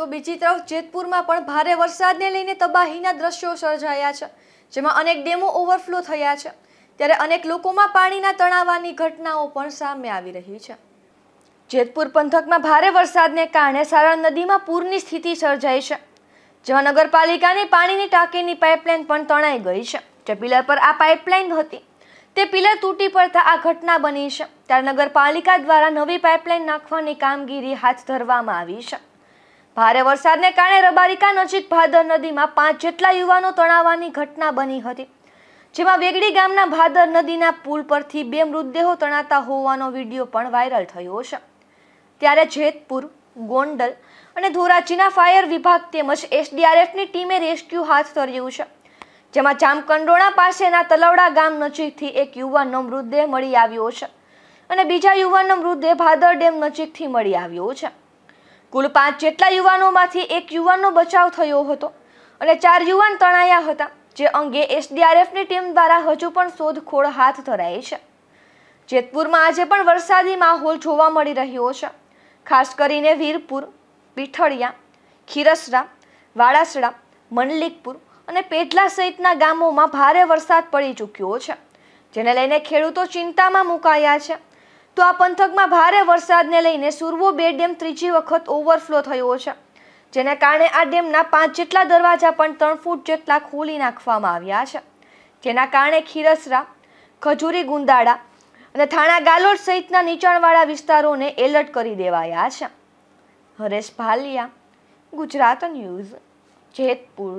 તો બીજી તરફ જેતપુરમાં પણ ભારે વરસાદને લઈને તબાહીના દ્રશ્યો સર્જાયા છે જેમાં અનેક ડેમો ઓવરફ્લો થયા છે ત્યારે અનેક લોકોમાં પાણીના તણાવવાની ઘટનાઓ પણ સામે આવી રહી છે જેતપુર પંથકમાં ભારે વરસાદને કારણે સારણ નદીમાં પૂરની સ્થિતિ સર્જાઈ છે જેમાં નગરપાલિકાની પાણીની ટાંકીની પાઇપલાઇન પણ તણાઈ ગઈ છે જે પિલર પર આ પાઇપલાઇન હતી તે પિલર તૂટી પડતા આ ઘટના બની છે ત્યારે નગરપાલિકા દ્વારા નવી પાઇપલાઇન નાખવાની કામગીરી હાથ ધરવામાં આવી છે ભારે વરસાદને કારણે રબારિકા નજીક ભાદર નદીમાં પાંચ જેટલા યુવાનો તણાવવાની ઘટના બની હતી જેમાં વેગડી ગામના ભાદર નદીના પુલ પરથી બે મૃતદેહો તણાતા હોવાનો વિડીયો પણ વાયરલ થયો છે ત્યારે જેતપુર ગોંડલ અને ધોરાજીના ફાયર વિભાગ તેમજ એસડીઆરએફની ટીમે રેસ્ક્યુ હાથ ધર્યું છે જેમાં જામકંડોળા પાસેના તલવડા ગામ નજીકથી એક યુવાનનો મૃતદેહ મળી આવ્યો છે અને બીજા યુવાનનો મૃતદેહ ભાદર ડેમ નજીકથી મળી આવ્યો છે કુલ પાંચ જેટલા યુવાનોમાંથી એક યુવાનનો બચાવ થયો હતો અને ચાર યુવાન તણાયા હતા જે અંગે એસડીઆરએફની ટીમ દ્વારા હજુ પણ શોધખોળ હાથ ધરાઈ છે જેતપુરમાં આજે પણ વરસાદી માહોલ જોવા મળી રહ્યો છે ખાસ કરીને વીરપુર પીઠળિયા ખીરસરા વાળાસડા મનલિકપુર અને પેટલા સહિતના ગામોમાં ભારે વરસાદ પડી ચૂક્યો છે જેને લઈને ખેડૂતો ચિંતામાં મુકાયા છે તો આ પંથકમાં ભારે વરસાદને લઈને સુરવો બે ડેમ ત્રીજી વખત ઓવરફ્લો થયો છે જેના કારણે આ ડેમના પાંચ જેટલા દરવાજા પણ ત્રણ ફૂટ જેટલા ખોલી નાખવામાં આવ્યા છે જેના કારણે ખીરસરા ખજૂરી ગુંદાડા અને થાણા ગાલોડ સહિતના નીચાણવાળા વિસ્તારોને એલર્ટ કરી દેવાયા છે હરેશ ભાલિયા ગુજરાત ન્યૂઝ જેતપુર